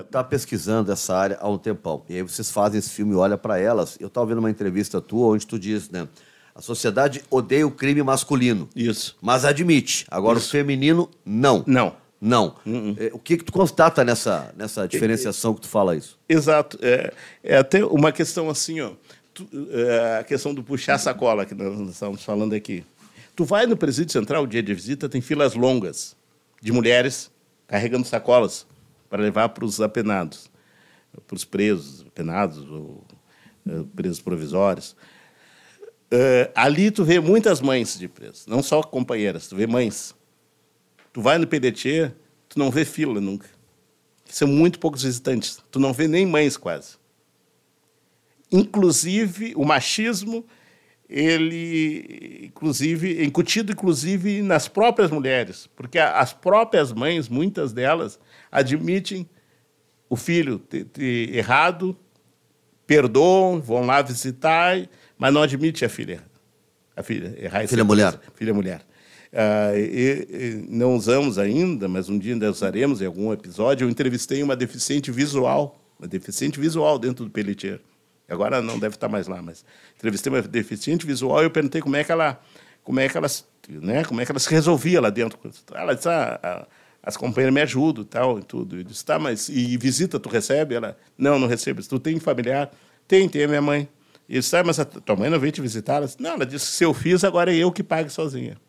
está pesquisando essa área há um tempão. E aí vocês fazem esse filme olha para elas. Eu estava vendo uma entrevista tua onde tu diz, né? A sociedade odeia o crime masculino. Isso. Mas admite. Agora Isso. o feminino, não. Não. Não. Uh -uh. O que, que tu constata nessa, nessa é, é. diferenciação que tu fala isso? Exato. É, é até uma questão assim, ó. Tu, é, a questão do puxar sacola que nós estamos falando aqui. Tu vai no presídio central, dia de visita, tem filas longas de mulheres carregando sacolas para levar para os apenados, para os presos, apenados ou eh, presos provisórios. Eh, ali tu vê muitas mães de presos, não só companheiras, tu vê mães. Tu vai no PDT, tu não vê fila nunca. São muito poucos visitantes. Tu não vê nem mães quase. Inclusive, o machismo ele inclusive incutido inclusive nas próprias mulheres, porque as próprias mães, muitas delas, admitem o filho errado, perdoam, vão lá visitar, mas não admite a filha, a filha errar. Filha mulher. Filha mulher. Uh, e, e, não usamos ainda, mas um dia ainda usaremos em algum episódio. Eu entrevistei uma deficiente visual, uma deficiente visual dentro do Pelletier Agora não deve estar mais lá, mas entrevistei uma deficiente visual e eu perguntei como é que ela, como é que ela, né, como é que ela se resolvia lá dentro. Ela disse: ah, a, as companheiras me ajudam, tal e tudo. Eu disse: "Tá, mas e visita tu recebe?" Ela: "Não, não recebo. Tu tem familiar?" "Tem, tem, é minha mãe." E disse: ah, mas a tua mãe não veio te visitar?" Ela disse, "Não, ela disse: "Se eu fiz, agora é eu que pago sozinha."